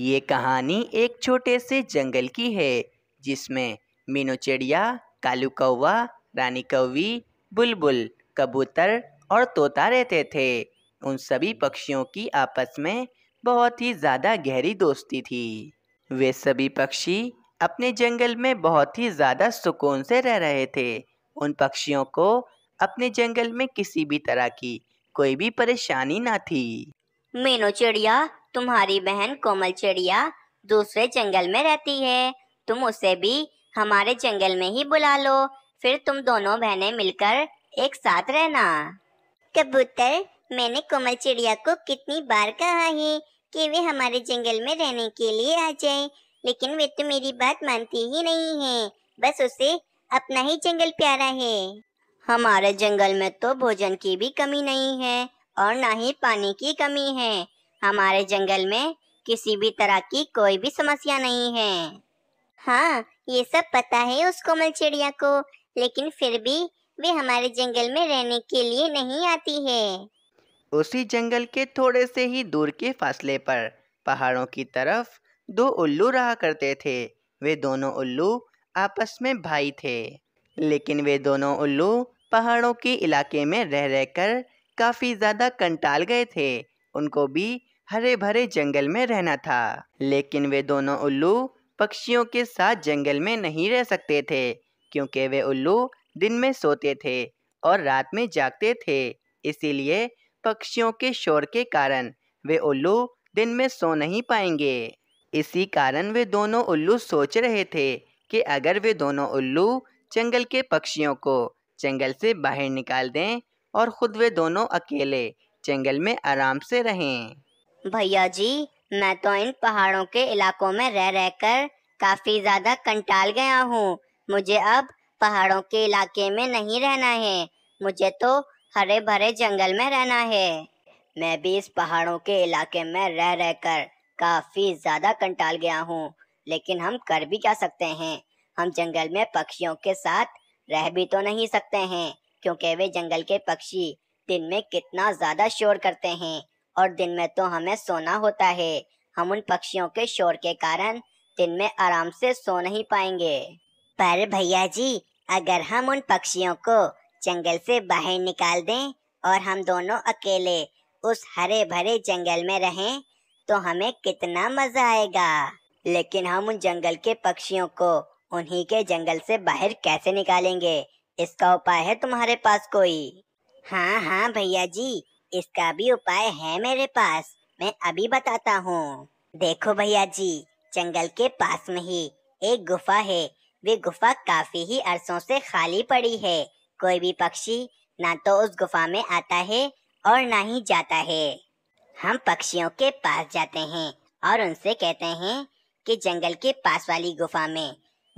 ये कहानी एक छोटे से जंगल की है जिसमें मीनू चिड़िया कालू कौवा रानी कौवी बुलबुल कबूतर और तोता रहते थे उन सभी पक्षियों की आपस में बहुत ही ज़्यादा गहरी दोस्ती थी वे सभी पक्षी अपने जंगल में बहुत ही ज़्यादा सुकून से रह रहे थे उन पक्षियों को अपने जंगल में किसी भी तरह की कोई भी परेशानी ना थी मीनू चिड़िया तुम्हारी बहन कोमल चिड़िया दूसरे जंगल में रहती है तुम उसे भी हमारे जंगल में ही बुला लो फिर तुम दोनों बहनें मिलकर एक साथ रहना कबूतर मैंने कोमल चिड़िया को कितनी बार कहा है कि वे हमारे जंगल में रहने के लिए आ जाए लेकिन वे तो मेरी बात मानती ही नहीं है बस उसे अपना ही जंगल प्यारा है हमारे जंगल में तो भोजन की भी कमी नहीं है और ना ही पानी की कमी है हमारे जंगल में किसी भी तरह की कोई भी समस्या नहीं है हाँ ये सब पता है उस कोमल चिड़िया को लेकिन फिर भी वे हमारे जंगल में रहने के लिए नहीं आती है उसी जंगल के थोड़े से ही दूर के फासले पर पहाड़ों की तरफ दो उल्लू रहा करते थे वे दोनों उल्लू आपस में भाई थे लेकिन वे दोनों उल्लू पहाड़ों के इलाके में रह रहकर काफ़ी ज़्यादा कंटाल गए थे उनको भी हरे भरे जंगल में रहना था लेकिन वे दोनों उल्लू पक्षियों के साथ जंगल में नहीं रह सकते थे क्योंकि वे उल्लू दिन में सोते थे और रात में जागते थे इसीलिए पक्षियों के शोर के कारण वे उल्लू दिन में सो नहीं पाएंगे इसी कारण वे दोनों उल्लू सोच रहे थे कि अगर वे दोनों उल्लू जंगल के पक्षियों को जंगल से बाहर निकाल दें और ख़ुद वे दोनों अकेले जंगल में आराम से रहें भैया जी मैं तो इन पहाड़ों के इलाकों में रह रहकर काफी ज्यादा कंटाल गया हूँ मुझे अब पहाड़ों के इलाके में नहीं रहना है मुझे तो हरे भरे जंगल में रहना है मैं भी इस पहाड़ों के इलाके में रह रहकर काफी ज्यादा कंटाल गया हूँ लेकिन हम कर भी क्या सकते हैं हम जंगल में पक्षियों के साथ रह भी तो नहीं सकते हैं क्योंकि वे जंगल के पक्षी दिन में कितना ज्यादा शोर करते हैं और दिन में तो हमें सोना होता है हम उन पक्षियों के शोर के कारण दिन में आराम से सो नहीं पाएंगे पर भैया जी अगर हम उन पक्षियों को जंगल से बाहर निकाल दें और हम दोनों अकेले उस हरे भरे जंगल में रहें तो हमें कितना मजा आएगा लेकिन हम उन जंगल के पक्षियों को उन्हीं के जंगल से बाहर कैसे निकालेंगे इसका उपाय है तुम्हारे पास कोई हाँ हाँ भैया जी इसका भी उपाय है मेरे पास मैं अभी बताता हूँ देखो भैया जी जंगल के पास में ही एक गुफा है वे गुफा काफी ही अरसों से खाली पड़ी है कोई भी पक्षी ना तो उस गुफा में आता है और ना ही जाता है हम पक्षियों के पास जाते हैं और उनसे कहते हैं कि जंगल के पास वाली गुफा में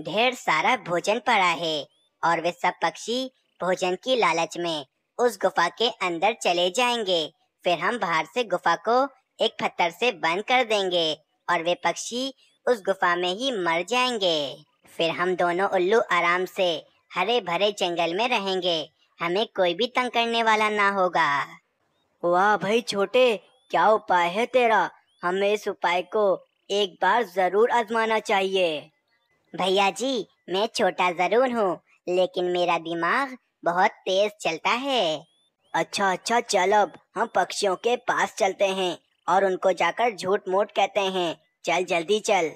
ढेर सारा भोजन पड़ा है और वे सब पक्षी भोजन की लालच में उस गुफा के अंदर चले जाएंगे फिर हम बाहर से गुफा को एक पत्थर से बंद कर देंगे और वे पक्षी उस गुफा में ही मर जाएंगे फिर हम दोनों उल्लू आराम से हरे भरे जंगल में रहेंगे हमें कोई भी तंग करने वाला ना होगा वाह भाई छोटे क्या उपाय है तेरा हमें इस उपाय को एक बार जरूर आजमाना चाहिए भैया जी मैं छोटा जरूर हूँ लेकिन मेरा दिमाग बहुत तेज चलता है अच्छा अच्छा चल अब हम पक्षियों के पास चलते हैं और उनको जाकर झूठ मूठ कहते हैं चल जल्दी चल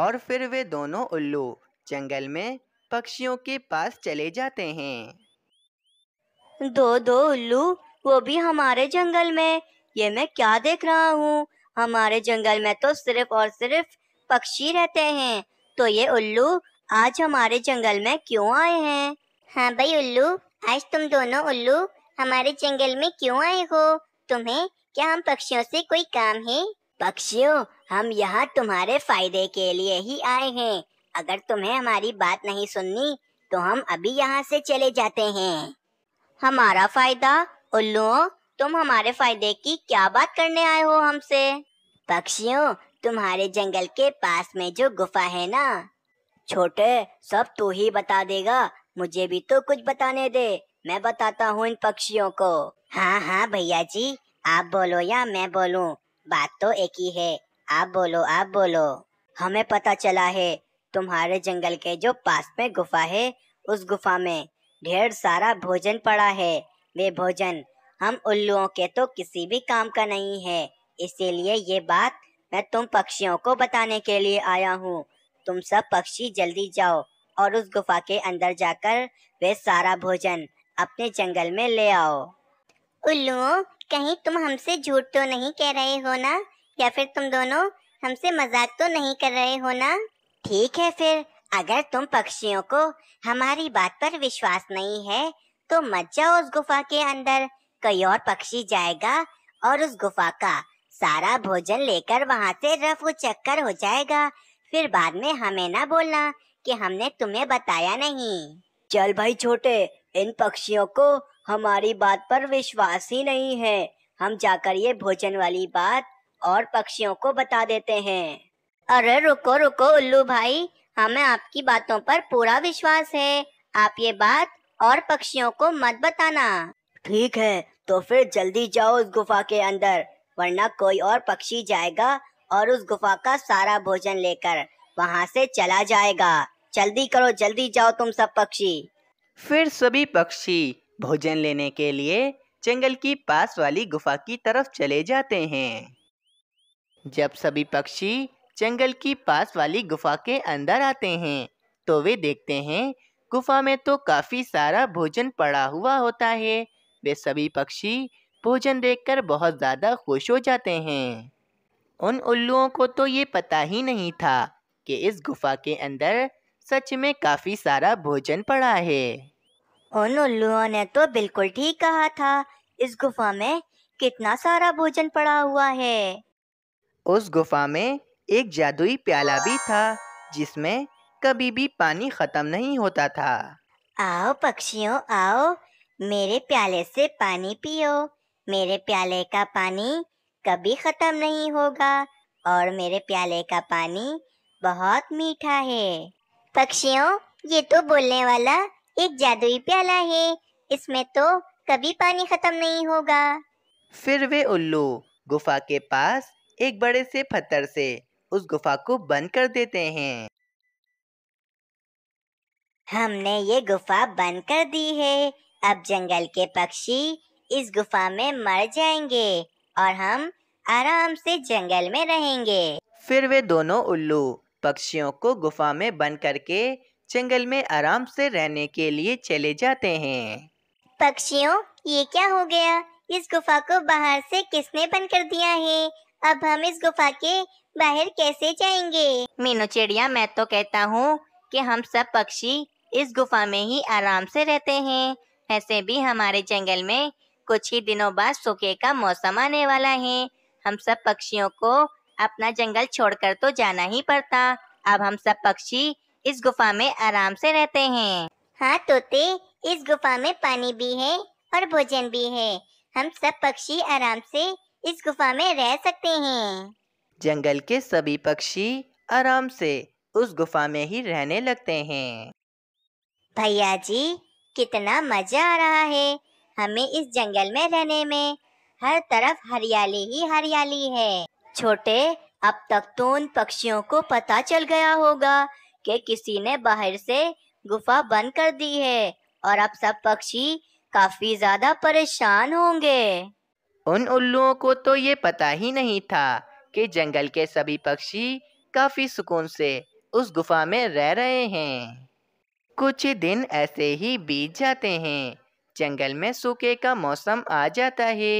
और फिर वे दोनों उल्लू जंगल में पक्षियों के पास चले जाते हैं दो दो उल्लू वो भी हमारे जंगल में ये मैं क्या देख रहा हूँ हमारे जंगल में तो सिर्फ और सिर्फ पक्षी रहते हैं तो ये उल्लू आज हमारे जंगल में क्यों आए हैं हाँ भाई उल्लू आज तुम दोनों उल्लू हमारे जंगल में क्यों आए हो तुम्हें क्या हम पक्षियों से कोई काम है पक्षियों हम यहाँ तुम्हारे फायदे के लिए ही आए हैं अगर तुम्हें हमारी बात नहीं सुननी तो हम अभी यहाँ से चले जाते हैं हमारा फायदा उल्लुओं तुम हमारे फायदे की क्या बात करने आए हो हमसे पक्षियों तुम्हारे जंगल के पास में जो गुफा है ना छोटे सब तू ही बता देगा मुझे भी तो कुछ बताने दे मैं बताता हूँ इन पक्षियों को हाँ हाँ भैया जी आप बोलो या मैं बोलूँ बात तो एक ही है आप बोलो आप बोलो हमें पता चला है तुम्हारे जंगल के जो पास में गुफा है उस गुफा में ढेर सारा भोजन पड़ा है वे भोजन हम उल्लुओं के तो किसी भी काम का नहीं है इसीलिए ये बात मैं तुम पक्षियों को बताने के लिए आया हूँ तुम सब पक्षी जल्दी जाओ और उस गुफा के अंदर जाकर वे सारा भोजन अपने जंगल में ले आओ उल्लू कहीं तुम हमसे झूठ तो नहीं कह रहे हो ना या फिर तुम दोनों हमसे मजाक तो नहीं कर रहे हो ना ठीक है फिर अगर तुम पक्षियों को हमारी बात पर विश्वास नहीं है तो मत जाओ उस गुफा के अंदर कोई और पक्षी जाएगा और उस गुफा का सारा भोजन लेकर वहाँ से रफ चक्कर हो जाएगा फिर बाद में हमें ना बोलना कि हमने तुम्हें बताया नहीं चल भाई छोटे इन पक्षियों को हमारी बात पर विश्वास ही नहीं है हम जाकर ये भोजन वाली बात और पक्षियों को बता देते हैं अरे रुको रुको उल्लू भाई हमें आपकी बातों पर पूरा विश्वास है आप ये बात और पक्षियों को मत बताना ठीक है तो फिर जल्दी जाओ उस गुफा के अंदर वरना कोई और पक्षी जाएगा और उस गुफा का सारा भोजन लेकर वहाँ से चला जाएगा जल्दी करो जल्दी जाओ तुम सब पक्षी फिर सभी पक्षी भोजन लेने के लिए जंगल की पास वाली गुफा की तरफ चले जाते हैं जब सभी पक्षी जंगल की पास वाली गुफा के अंदर आते हैं तो वे देखते हैं गुफा में तो काफ़ी सारा भोजन पड़ा हुआ होता है वे सभी पक्षी भोजन देखकर बहुत ज़्यादा खुश हो जाते हैं उन उल्लुओं को तो ये पता ही नहीं था कि इस गुफा के अंदर सच में काफी सारा भोजन पड़ा है उन उल्लुओं ने तो बिल्कुल ठीक कहा था इस गुफा में कितना सारा भोजन पड़ा हुआ है उस गुफा में एक जादुई प्याला भी था जिसमें कभी भी पानी खत्म नहीं होता था आओ पक्षियों आओ मेरे प्याले से पानी पियो मेरे प्याले का पानी कभी खत्म नहीं होगा और मेरे प्याले का पानी बहुत मीठा है पक्षियों ये तो बोलने वाला एक जादुई प्याला है इसमें तो कभी पानी खत्म नहीं होगा फिर वे उल्लू गुफा के पास एक बड़े से पत्थर से उस गुफा को बंद कर देते हैं हमने ये गुफा बंद कर दी है अब जंगल के पक्षी इस गुफा में मर जाएंगे और हम आराम से जंगल में रहेंगे फिर वे दोनों उल्लू पक्षियों को गुफा में बंद करके जंगल में आराम से रहने के लिए चले जाते हैं पक्षियों ये क्या हो गया इस गुफा को बाहर से किसने बंद कर दिया है अब हम इस गुफा के बाहर कैसे जाएंगे मीनू चिड़िया मैं तो कहता हूँ कि हम सब पक्षी इस गुफा में ही आराम से रहते हैं ऐसे भी हमारे जंगल में कुछ ही दिनों बाद सूखे का मौसम आने वाला है हम सब पक्षियों को अपना जंगल छोड़कर तो जाना ही पड़ता अब हम सब पक्षी इस गुफा में आराम से रहते हैं हाँ तोते इस गुफा में पानी भी है और भोजन भी है हम सब पक्षी आराम से इस गुफा में रह सकते हैं जंगल के सभी पक्षी आराम से उस गुफा में ही रहने लगते हैं भैया जी कितना मजा आ रहा है हमें इस जंगल में रहने में हर तरफ हरियाली ही हरियाली है छोटे अब तक तो उन पक्षियों को पता चल गया होगा कि किसी ने बाहर से गुफा बंद कर दी है और अब सब पक्षी काफी ज्यादा परेशान होंगे उन उल्लुओं को तो ये पता ही नहीं था कि जंगल के सभी पक्षी काफी सुकून से उस गुफा में रह रहे हैं कुछ दिन ऐसे ही बीत जाते हैं जंगल में सूखे का मौसम आ जाता है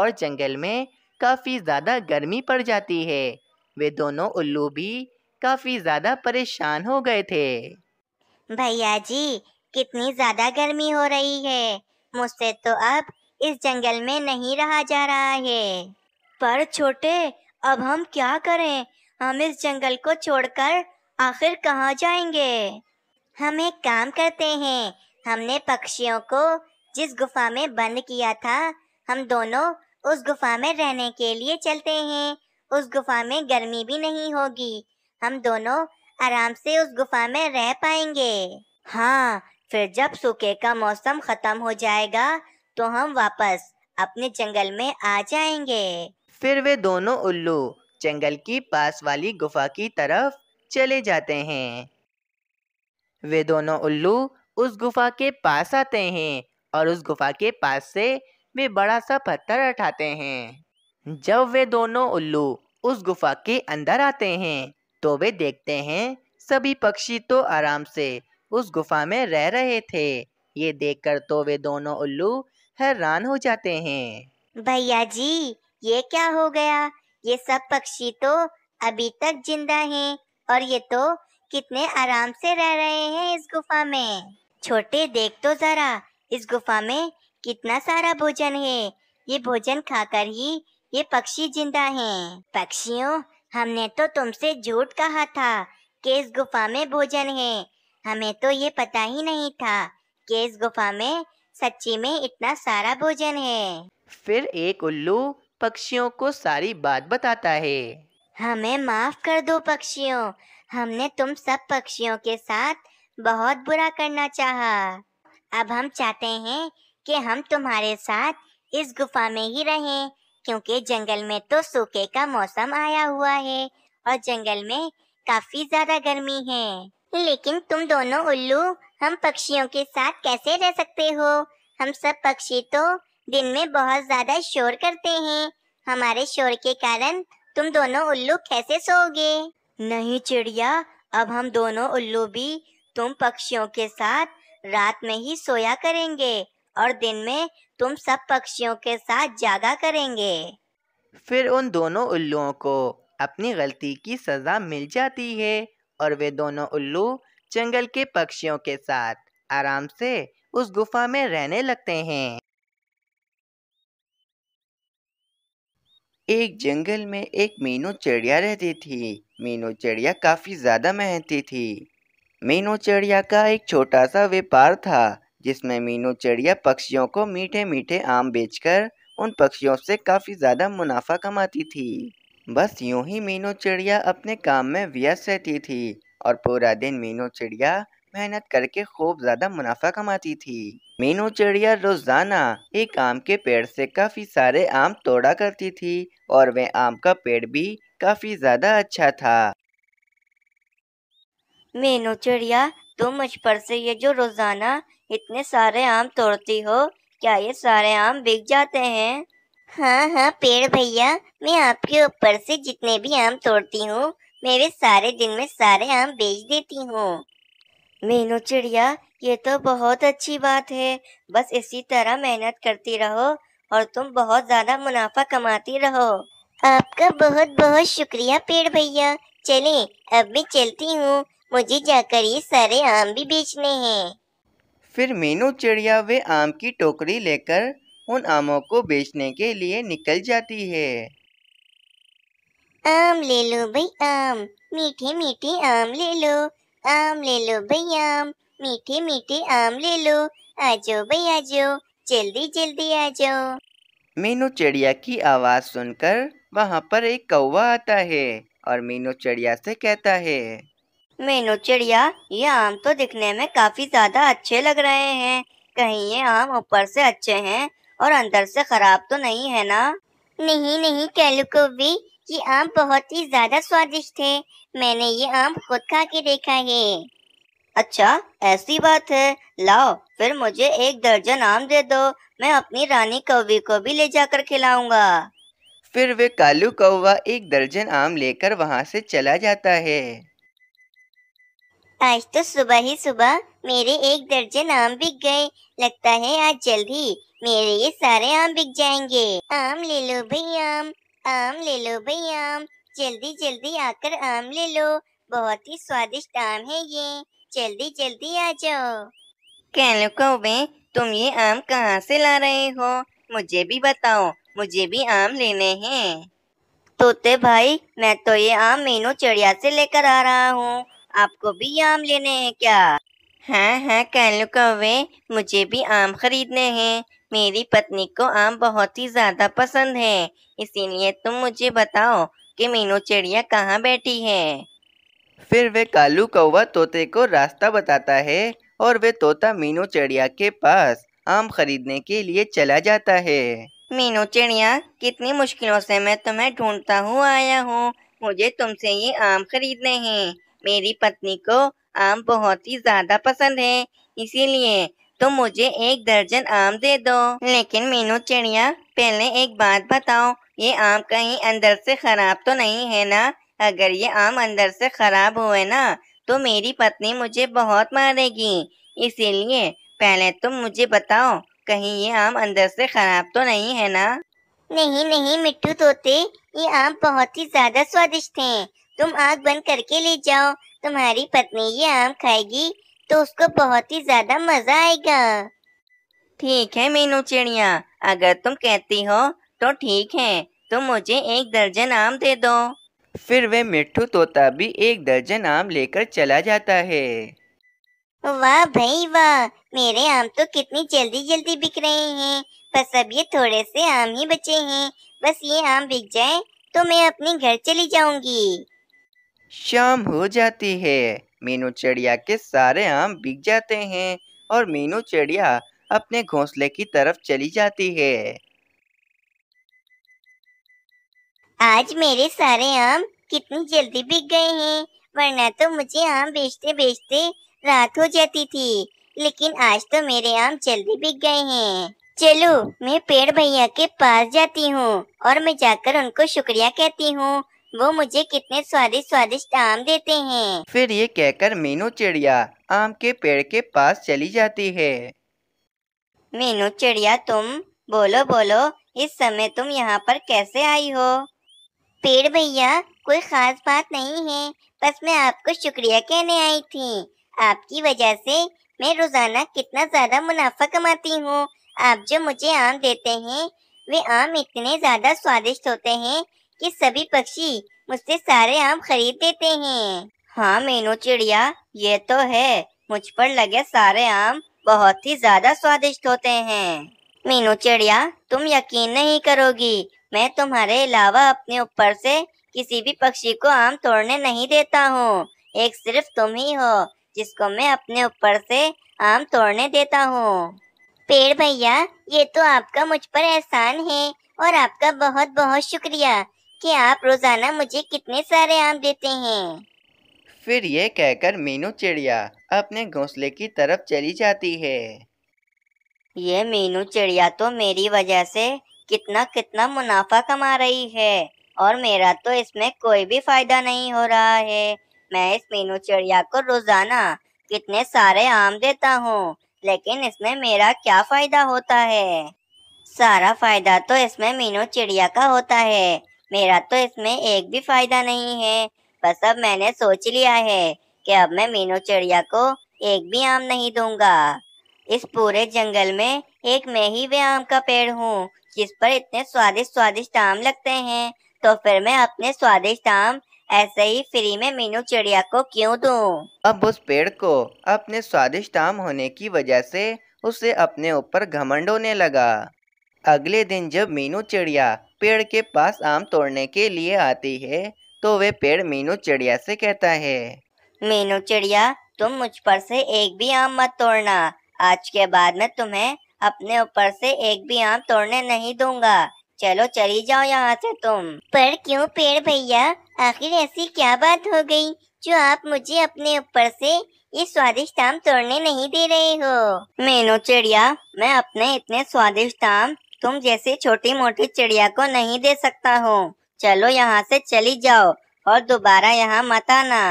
और जंगल में काफ़ी ज़्यादा गर्मी पड़ जाती है वे दोनों उल्लू भी काफ़ी ज़्यादा परेशान हो गए थे भैया जी कितनी ज़्यादा गर्मी हो रही है मुझसे तो अब इस जंगल में नहीं रहा जा रहा है पर छोटे अब हम क्या करें हम इस जंगल को छोड़कर आखिर कहाँ जाएंगे हम एक काम करते हैं हमने पक्षियों को जिस गुफा में बंद किया था हम दोनों उस गुफा में रहने के लिए चलते हैं उस गुफा में गर्मी भी नहीं होगी हम दोनों आराम से उस गुफा में रह पाएंगे हाँ फिर जब सूखे का मौसम खत्म हो जाएगा तो हम वापस अपने जंगल में आ जाएंगे फिर वे दोनों उल्लू जंगल की पास वाली गुफा की तरफ चले जाते हैं वे दोनों उल्लू उस गुफा के पास आते हैं और उस गुफा के पास से में बड़ा सा पत्थर उठाते हैं जब वे दोनों उल्लू उस गुफा के अंदर आते हैं तो वे देखते हैं सभी पक्षी तो आराम से उस गुफा में रह रहे थे ये देखकर तो वे दोनों उल्लू हैरान हो जाते हैं भैया जी ये क्या हो गया ये सब पक्षी तो अभी तक जिंदा हैं और ये तो कितने आराम से रह रहे हैं इस गुफा में छोटे देख तो जरा इस गुफा में कितना सारा भोजन है ये भोजन खाकर ही ये पक्षी जिंदा हैं। पक्षियों हमने तो तुमसे झूठ कहा था कि इस गुफा में भोजन है हमें तो ये पता ही नहीं था कि इस गुफा में सच्ची में इतना सारा भोजन है फिर एक उल्लू पक्षियों को सारी बात बताता है हमें माफ कर दो पक्षियों हमने तुम सब पक्षियों के साथ बहुत बुरा करना चाहा अब हम चाहते हैं कि हम तुम्हारे साथ इस गुफा में ही रहें क्योंकि जंगल में तो सूखे का मौसम आया हुआ है और जंगल में काफी ज्यादा गर्मी है लेकिन तुम दोनों उल्लू हम पक्षियों के साथ कैसे रह सकते हो हम सब पक्षी तो दिन में बहुत ज्यादा शोर करते हैं हमारे शोर के कारण तुम दोनों उल्लू कैसे सोओगे नहीं चिड़िया अब हम दोनों उल्लू भी तुम पक्षियों के साथ रात में ही सोया करेंगे और दिन में तुम सब पक्षियों के साथ जागा करेंगे फिर उन दोनों उल्लुओं को अपनी गलती की सजा मिल जाती है और वे दोनों उल्लू जंगल के पक्षियों के साथ आराम से उस गुफा में रहने लगते हैं एक जंगल में एक मीनू चिड़िया रहती थी मीनू चिड़िया काफी ज्यादा मेहनती थी मीनू चिड़िया का एक छोटा सा व्यापार था जिसमें मीनू चिड़िया पक्षियों को मीठे मीठे आम बेचकर उन पक्षियों से काफ़ी ज़्यादा मुनाफा कमाती थी बस यूं ही मीनू चिड़िया अपने काम में व्यस्त रहती थी और पूरा दिन मीनू चिड़िया मेहनत करके खूब ज़्यादा मुनाफा कमाती थी मीनू चिड़िया रोज़ाना एक आम के पेड़ से काफ़ी सारे आम तोड़ा करती थी और वह आम का पेड़ भी काफ़ी ज़्यादा अच्छा था मीनू चिड़िया तुम मुझ पर से ये जो रोज़ाना इतने सारे आम तोड़ती हो क्या ये सारे आम बिक जाते हैं हाँ हाँ पेड़ भैया मैं आपके ऊपर से जितने भी आम तोड़ती हूँ मेरे सारे दिन में सारे आम बेच देती हूँ मीनू चिड़िया ये तो बहुत अच्छी बात है बस इसी तरह मेहनत करती रहो और तुम बहुत ज़्यादा मुनाफा कमाती रहो आपका बहुत बहुत शुक्रिया पेड़ भैया चले अब मैं चलती हूँ मुझे जाकर ये सारे आम भी बेचने हैं फिर मीनू चिड़िया वे आम की टोकरी लेकर उन आमों को बेचने के लिए निकल जाती है आम ले लो भाई आम मीठे मीठे आम ले लो आम ले लो भाई आम मीठे मीठे आम ले लो आ भाई आ जल्दी जल्दी आ जाओ मीनू चिड़िया की आवाज सुनकर वहाँ पर एक कौवा आता है और मीनू चिड़िया से कहता है मीनू चिड़िया ये आम तो दिखने में काफी ज्यादा अच्छे लग रहे हैं कहीं ये आम ऊपर से अच्छे हैं और अंदर से खराब तो नहीं है ना नहीं नहीं कैलुकोवी ये आम बहुत ही ज्यादा स्वादिष्ट है मैंने ये आम खुद खा के देखा है अच्छा ऐसी बात है लाओ फिर मुझे एक दर्जन आम दे दो मैं अपनी रानी कौवी को भी ले जाकर खिलाऊंगा फिर वे कालू कौवा एक दर्जन आम लेकर वहाँ से चला जाता है आज तो सुबह ही सुबह मेरे एक दर्जन आम बिक गए लगता है आज जल्द ही मेरे ये सारे आम बिक जाएंगे आम ले लो भाई आम आम ले लो भाई आम जल्दी जल्दी आकर आम ले लो बहुत ही स्वादिष्ट आम है ये जल्दी जल्दी आ जाओ कहो कौबे तुम ये आम कहाँ से ला रहे हो मुझे भी बताओ मुझे भी आम लेने हैं तोते भाई मैं तो ये आम मीनू चिड़िया से लेकर आ रहा हूँ आपको भी आम लेने हैं क्या हाँ हाँ कालू कौवे मुझे भी आम खरीदने हैं मेरी पत्नी को आम बहुत ही ज्यादा पसंद है इसीलिए तुम मुझे बताओ कि मीनू चिड़िया कहाँ बैठी है फिर वे कालू कौवा तोते को रास्ता बताता है और वे तोता मीनू चिड़िया के पास आम खरीदने के लिए चला जाता है मीनू चिड़िया कितनी मुश्किलों से मैं तुम्हें ढूंढता हूँ आया हूँ मुझे तुमसे ये आम खरीदने हैं मेरी पत्नी को आम बहुत ही ज्यादा पसंद है इसीलिए तुम तो मुझे एक दर्जन आम दे दो लेकिन मीनू चिड़िया पहले एक बात बताओ ये आम कहीं अंदर से खराब तो नहीं है ना अगर ये आम अंदर से खराब हुए ना तो मेरी पत्नी मुझे बहुत मारेगी इसीलिए पहले तुम तो मुझे बताओ कहीं ये आम अंदर से खराब तो नहीं है ना नहीं नहीं मिट्टू तोते ये आम बहुत ही ज्यादा स्वादिष्ट है तुम आग बंद करके ले जाओ तुम्हारी पत्नी ये आम खाएगी तो उसको बहुत ही ज्यादा मजा आएगा ठीक है मीनू चिड़िया अगर तुम कहती हो तो ठीक है तुम मुझे एक दर्जन आम दे दो फिर वे मिट्टू तोता भी एक दर्जन आम लेकर चला जाता है वाह भाई वाह मेरे आम तो कितनी जल्दी जल्दी बिक रहे हैं बस अब ये थोड़े से आम ही बचे हैं बस ये आम बिक जाए तो मैं अपने घर चली जाऊंगी शाम हो जाती है मीनू चिड़िया के सारे आम बिक जाते हैं और मीनू चिड़िया अपने घोंसले की तरफ चली जाती है आज मेरे सारे आम कितनी जल्दी बिक गए हैं वरना तो मुझे आम बेचते बेचते रात हो जाती थी लेकिन आज तो मेरे आम जल्दी बिक गए हैं चलो मैं पेड़ भैया के पास जाती हूँ और मैं जाकर उनको शुक्रिया कहती हूँ वो मुझे कितने स्वादिष्ट स्वादिष्ट आम देते हैं फिर ये कहकर मीनू चिड़िया आम के पेड़ के पास चली जाती है मीनू चिड़िया तुम बोलो बोलो इस समय तुम यहाँ पर कैसे आई हो पेड़ भैया कोई खास बात नहीं है बस मैं आपको शुक्रिया कहने आई थी आपकी वजह से मैं रोजाना कितना ज्यादा मुनाफा कमाती हूँ आप जो मुझे आम देते हैं वे आम इतने ज्यादा स्वादिष्ट होते हैं कि सभी पक्षी मुझसे सारे आम खरीद देते हैं हाँ मीनू चिड़िया ये तो है मुझ पर लगे सारे आम बहुत ही ज्यादा स्वादिष्ट होते हैं मीनू चिड़िया तुम यकीन नहीं करोगी मैं तुम्हारे अलावा अपने ऊपर से किसी भी पक्षी को आम तोड़ने नहीं देता हूँ एक सिर्फ तुम ही हो जिसको मैं अपने ऊपर से आम तोड़ने देता हूँ पेड़ भैया ये तो आपका मुझ पर एहसान है और आपका बहुत बहुत शुक्रिया कि आप रोजाना मुझे कितने सारे आम देते हैं फिर ये कहकर मीनू चिड़िया अपने घोंसले की तरफ चली जाती है ये मीनू चिड़िया तो मेरी वजह से कितना कितना मुनाफा कमा रही है और मेरा तो इसमें कोई भी फायदा नहीं हो रहा है मैं इस मीनू चिड़िया को रोजाना कितने सारे आम देता हूँ लेकिन इसमें मेरा क्या फायदा होता है सारा फायदा तो इसमें मीनू चिड़िया का होता है मेरा तो इसमें एक भी फायदा नहीं है बस अब मैंने सोच लिया है कि अब मैं मीनू चिड़िया को एक भी आम नहीं दूंगा इस पूरे जंगल में एक मैं ही वे आम का पेड़ हूँ जिस पर इतने स्वादिष्ट स्वादिष्ट आम लगते हैं तो फिर मैं अपने स्वादिष्ट आम ऐसे ही फ्री में मीनू चिड़िया को क्यों दूं? अब उस पेड़ को अपने स्वादिष्ट आम होने की वजह से उसे अपने ऊपर घमंड होने लगा अगले दिन जब मीनू चिड़िया पेड़ के पास आम तोड़ने के लिए आती है तो वे पेड़ मीनू चिड़िया से कहता है मीनू चिड़िया तुम मुझ पर से एक भी आम मत तोड़ना आज के बाद में तुम्हें अपने ऊपर से एक भी आम तोड़ने नहीं दूंगा चलो चली जाओ यहाँ से तुम पर क्यों पेड़ भैया आखिर ऐसी क्या बात हो गई जो आप मुझे अपने ऊपर से ये स्वादिष्ट आम तोड़ने नहीं दे रहे हो मीनू चिड़िया मैं अपने इतने स्वादिष्ट आम तुम जैसी छोटी मोटी चिड़िया को नहीं दे सकता हो चलो यहाँ से चली जाओ और दोबारा यहाँ मत आना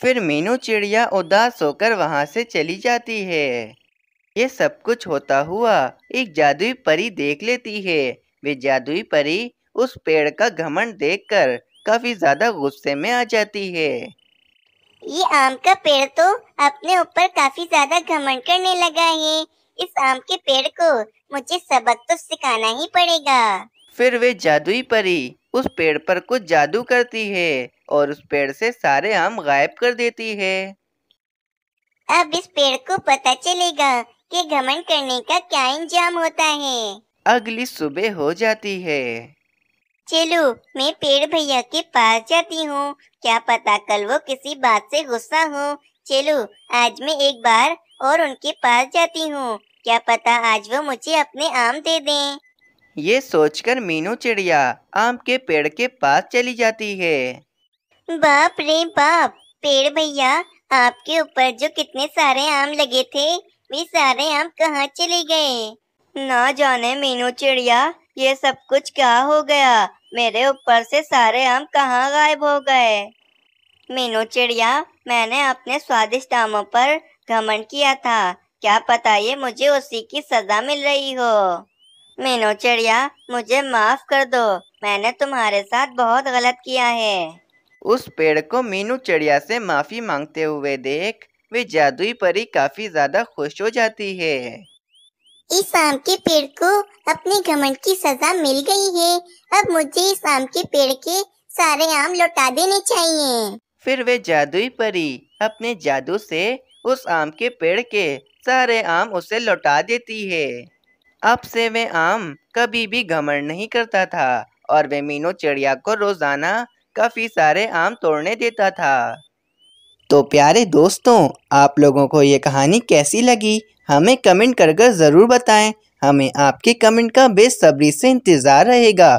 फिर मीनू चिड़िया उदास होकर वहाँ से चली जाती है ये सब कुछ होता हुआ एक जादुई परी देख लेती है वे जादुई परी उस पेड़ का घमंड देखकर काफी ज्यादा गुस्से में आ जाती है ये आम का पेड़ तो अपने ऊपर काफी ज्यादा घमंड करने लगा है इस आम के पेड़ को मुझे सबक तो सिखाना ही पड़ेगा फिर वे जादुई परी उस पेड़ पर कुछ जादू करती है और उस पेड़ से सारे आम गायब कर देती है अब इस पेड़ को पता चलेगा कि घमंड करने का क्या इंजाम होता है अगली सुबह हो जाती है चलो मैं पेड़ भैया के पास जाती हूँ क्या पता कल वो किसी बात से गुस्सा हो चलो आज मैं एक बार और उनके पास जाती हूँ क्या पता आज वो मुझे अपने आम दे दें ये सोचकर मीनू चिड़िया आम के पेड़ के पास चली जाती है बाप रे बाप पेड़ भैया आपके ऊपर जो कितने सारे आम लगे थे वे सारे आम कहाँ चले गए ना जाने मीनू चिड़िया ये सब कुछ क्या हो गया मेरे ऊपर से सारे आम कहाँ गायब हो गए मीनू चिड़िया मैंने अपने स्वादिष्ट आमों पर घमंड किया था क्या पता ये मुझे उसी की सजा मिल रही हो मीनू चिड़िया मुझे माफ कर दो मैंने तुम्हारे साथ बहुत गलत किया है उस पेड़ को मीनू चिड़िया से माफी मांगते हुए देख वे जादुई परी काफी ज्यादा खुश हो जाती है इस आम के पेड़ को अपने घमंड की सजा मिल गई है अब मुझे इस आम के पेड़ के सारे आम लौटा देने चाहिए फिर वे जादुई परी अपने जादू से उस आम के पेड़ के सारे आम उसे लौटा देती है अब से वे आम कभी भी घमंड नहीं करता था और वे मीनू चिड़िया को रोजाना काफी सारे आम तोड़ने देता था तो प्यारे दोस्तों आप लोगों को ये कहानी कैसी लगी हमें कमेंट कर कर ज़रूर बताएं हमें आपके कमेंट का बेसब्री से इंतज़ार रहेगा